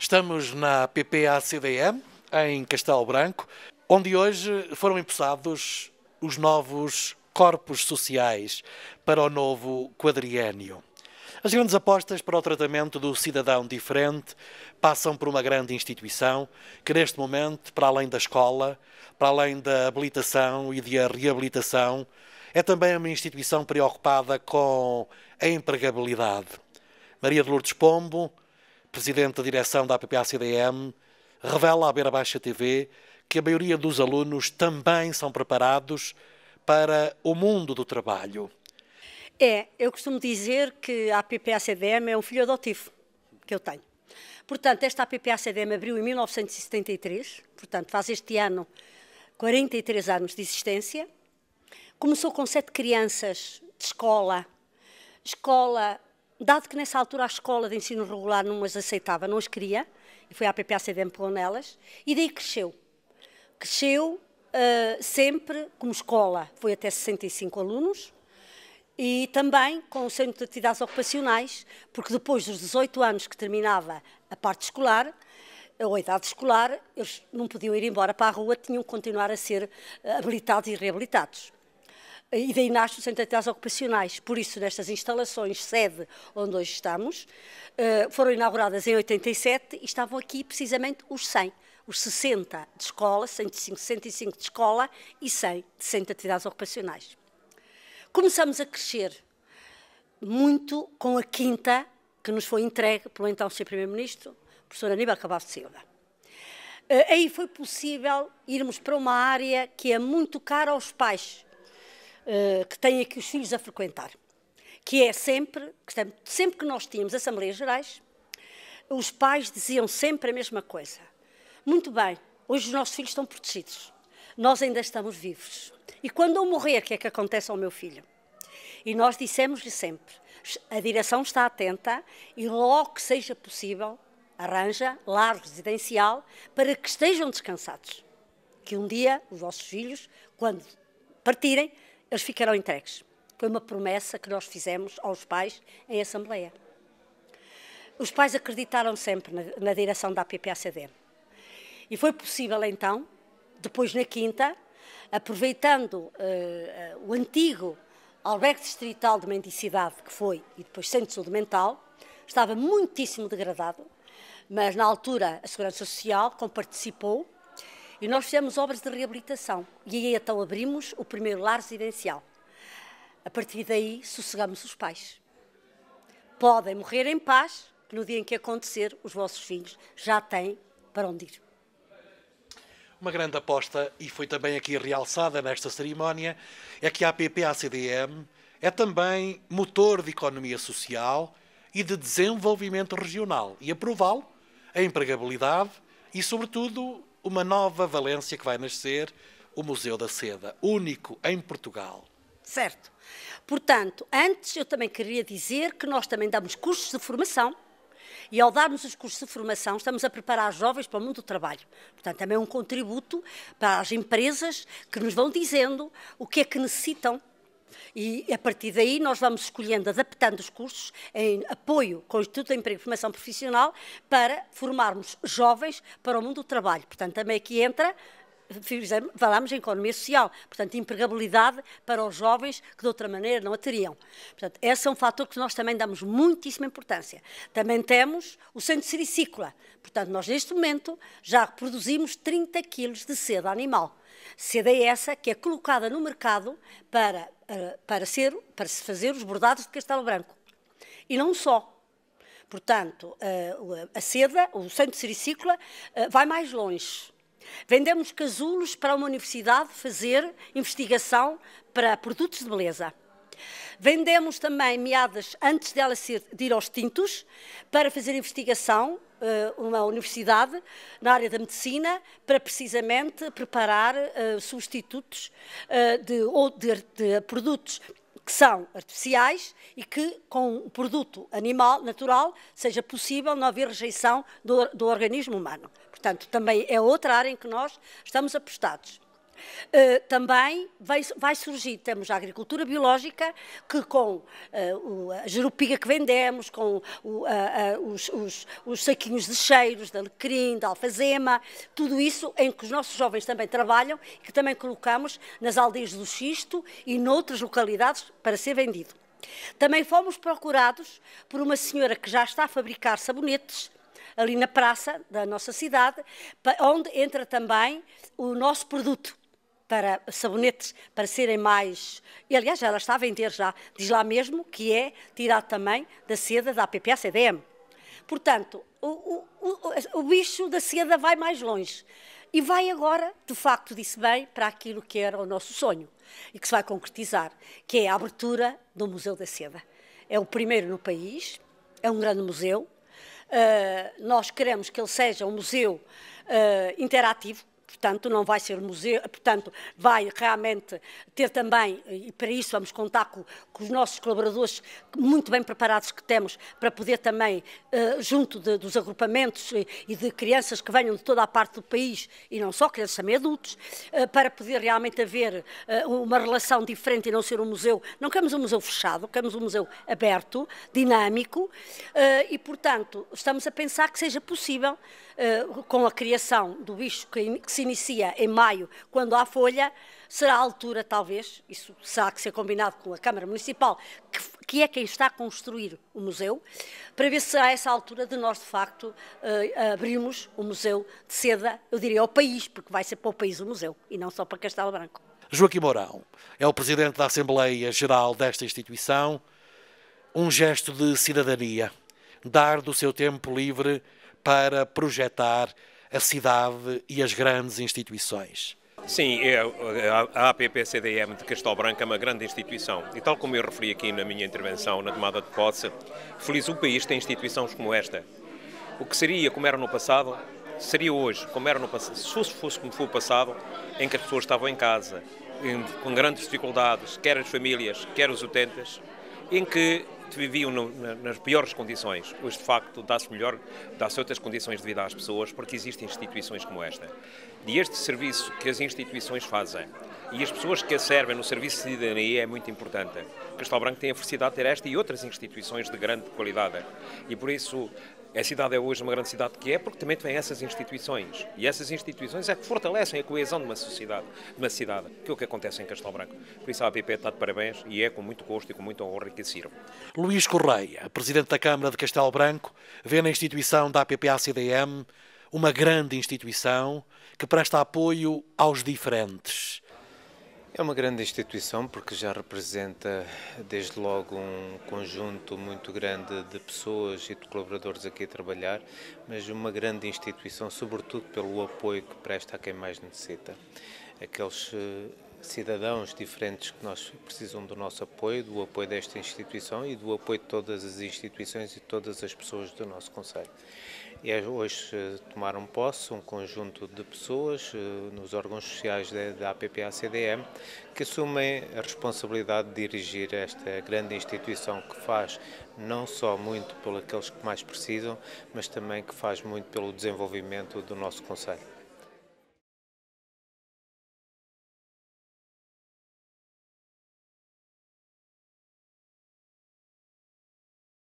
Estamos na PPA-CDM, em Castelo Branco, onde hoje foram empossados os novos corpos sociais para o novo quadriênio. As grandes apostas para o tratamento do cidadão diferente passam por uma grande instituição que, neste momento, para além da escola, para além da habilitação e da reabilitação, é também uma instituição preocupada com a empregabilidade. Maria de Lourdes Pombo, presidente da direção da APPA-CDM, revela à Beira Baixa TV que a maioria dos alunos também são preparados para o mundo do trabalho. É, eu costumo dizer que a APPA-CDM é um filho adotivo que eu tenho. Portanto, esta APPA-CDM abriu em 1973, portanto, faz este ano 43 anos de existência. Começou com sete crianças de escola, escola Dado que nessa altura a escola de ensino regular não as aceitava, não as queria, e foi a APPACDM pegou nelas, e daí cresceu. Cresceu uh, sempre como escola, foi até 65 alunos, e também com o Centro de Atividades Ocupacionais, porque depois dos 18 anos que terminava a parte escolar, ou a idade escolar, eles não podiam ir embora para a rua, tinham que continuar a ser eh, habilitados e reabilitados e daí nasce o Centro de Atividades Ocupacionais. Por isso, nestas instalações sede onde hoje estamos, eh, foram inauguradas em 87 e estavam aqui precisamente os 100, os 60 de escola, 105, 65 de escola e 100 de Centro de Atividades Ocupacionais. Começamos a crescer muito com a quinta que nos foi entregue pelo então Sr. Primeiro-Ministro, professor Aníbal Cabral de Silva. Eh, aí foi possível irmos para uma área que é muito cara aos pais, eh, que têm aqui os filhos a frequentar, que é sempre, sempre que nós tínhamos Assembleias Gerais, os pais diziam sempre a mesma coisa. Muito bem, hoje os nossos filhos estão protegidos, nós ainda estamos vivos. E quando eu morrer, o que é que acontece ao meu filho? E nós dissemos-lhe sempre, a direção está atenta e logo que seja possível, arranja lar residencial para que estejam descansados. Que um dia os vossos filhos, quando partirem, eles ficarão entregues. Foi uma promessa que nós fizemos aos pais em Assembleia. Os pais acreditaram sempre na, na direção da PPACD. E foi possível, então, depois na quinta, aproveitando uh, o antigo albergue distrital de mendicidade que foi, e depois centro de saúde mental, estava muitíssimo degradado, mas na altura a Segurança Social comparticipou e nós fizemos obras de reabilitação e aí então abrimos o primeiro lar residencial. A partir daí, sossegamos os pais. Podem morrer em paz, que no dia em que acontecer, os vossos filhos já têm para onde ir. Uma grande aposta, e foi também aqui realçada nesta cerimónia, é que a APP-ACDM é também motor de economia social e de desenvolvimento regional e aprová-lo a empregabilidade e, sobretudo, uma nova valência que vai nascer, o Museu da Seda, único em Portugal. Certo. Portanto, antes eu também queria dizer que nós também damos cursos de formação e ao darmos os cursos de formação, estamos a preparar jovens para o mundo do trabalho. Portanto, também é um contributo para as empresas que nos vão dizendo o que é que necessitam e a partir daí nós vamos escolhendo, adaptando os cursos em apoio com o Instituto de Emprego e Formação Profissional para formarmos jovens para o mundo do trabalho. Portanto, também aqui entra falámos em economia social, portanto, empregabilidade para os jovens que de outra maneira não a teriam. Portanto, esse é um fator que nós também damos muitíssima importância. Também temos o centro sericícola, portanto, nós neste momento já produzimos 30 quilos de seda animal seda é essa que é colocada no mercado para, eh, para, ser, para se fazer os bordados de castelo branco. E não só. Portanto, eh, a seda, o santo sericícola, eh, vai mais longe. Vendemos casulos para uma universidade fazer investigação para produtos de beleza. Vendemos também meadas antes dela ser, de ir aos tintos para fazer investigação eh, uma universidade na área da medicina para precisamente preparar eh, substitutos eh, de, ou de, de produtos que são artificiais e que, com um produto animal, natural, seja possível não haver rejeição do, do organismo humano. Portanto, também é outra área em que nós estamos apostados. Uh, também vai, vai, surgir, temos a agricultura biológica, que com uh, a jerupiga que vendemos, com o, os, os, os, saquinhos de cheiros, da alecrim, da alfazema, tudo isso em que os nossos jovens também trabalham e que também colocamos nas aldeias do Xisto e noutras localidades para ser vendido. Também fomos procurados por uma senhora que já está a fabricar sabonetes ali na praça da nossa cidade, onde entra também o nosso produto para sabonetes para serem mais. E, aliás, ela está em vender já, diz lá mesmo que é tirado também da seda da APPA-CDM. Portanto, o, o, o, o, bicho da seda vai mais longe. E vai agora, de facto, disse bem, para aquilo que era o nosso sonho e que se vai concretizar, que é a abertura do Museu da Seda. É o primeiro no país, é um grande museu. Uh, nós queremos que ele seja um museu uh, interativo, portanto, não vai ser museu, portanto, vai realmente ter também, e para isso vamos contar com, com os nossos colaboradores muito bem preparados que temos, para poder também, eh, junto de, dos agrupamentos e, de crianças que venham de toda a parte do país, e não só crianças, também adultos, eh, para poder realmente haver eh, uma relação diferente e não ser um museu, não queremos um museu fechado, queremos um museu aberto, dinâmico, e, portanto, estamos a pensar que seja possível, com a criação do bicho que, que se inicia em maio, quando há folha, será a altura, talvez, isso será que ser combinado com a Câmara Municipal, que, que é quem está a construir o museu, para ver se será essa altura de nós, de facto, eh, abrirmos o museu de seda, eu diria ao país, porque vai ser para o país o museu e não só para Castelo Branco. Joaquim Mourão é o presidente da Assembleia Geral desta instituição. Um gesto de cidadania, dar do seu tempo livre para projetar a cidade e as grandes instituições. Sim, é, é, a APPCDM de Castelo Branco é uma grande instituição e tal como eu referi aqui na minha intervenção na tomada de posse, feliz o país tem instituições como esta. O que seria como era no passado, seria hoje, como era no passado, se fosse como foi o passado, em que as pessoas estavam em casa, em, com grandes dificuldades, quer as famílias, quer os utentes, em que viviam no, nas piores condições. Hoje, de facto, dá-se melhor, dá-se outras condições de vida às pessoas porque existem instituições como esta. E este serviço que as instituições fazem e as pessoas que a servem no serviço de cidadania é muito importante. Castelo Branco tem a felicidade de ter esta e outras instituições de grande qualidade. E por isso a cidade é hoje uma grande cidade que é porque também tem essas instituições. E essas instituições é que fortalecem a coesão de uma sociedade, de uma cidade, que é o que acontece em Castelo Branco. Por isso a APP está de parabéns e é com muito gosto e com muita honra que sirvo. Luís Correia, Presidente da Câmara de Castelo Branco, vê na instituição da APP-ACDM uma grande instituição que presta apoio aos diferentes é uma grande instituição porque já representa desde logo um conjunto muito grande de pessoas e de colaboradores aqui a trabalhar, mas uma grande instituição, sobretudo pelo apoio que presta a quem mais necessita. Aqueles eh, cidadãos diferentes que nós precisam do nosso apoio, do apoio desta instituição e do apoio de todas as instituições e todas as pessoas do nosso Conselho. E é, hoje eh, tomaram posse um conjunto de pessoas eh, nos órgãos sociais da, da APPA-CDM que assumem a responsabilidade de dirigir esta grande instituição que faz não só muito pelos aqueles que mais precisam, mas também que faz muito pelo desenvolvimento do nosso Conselho.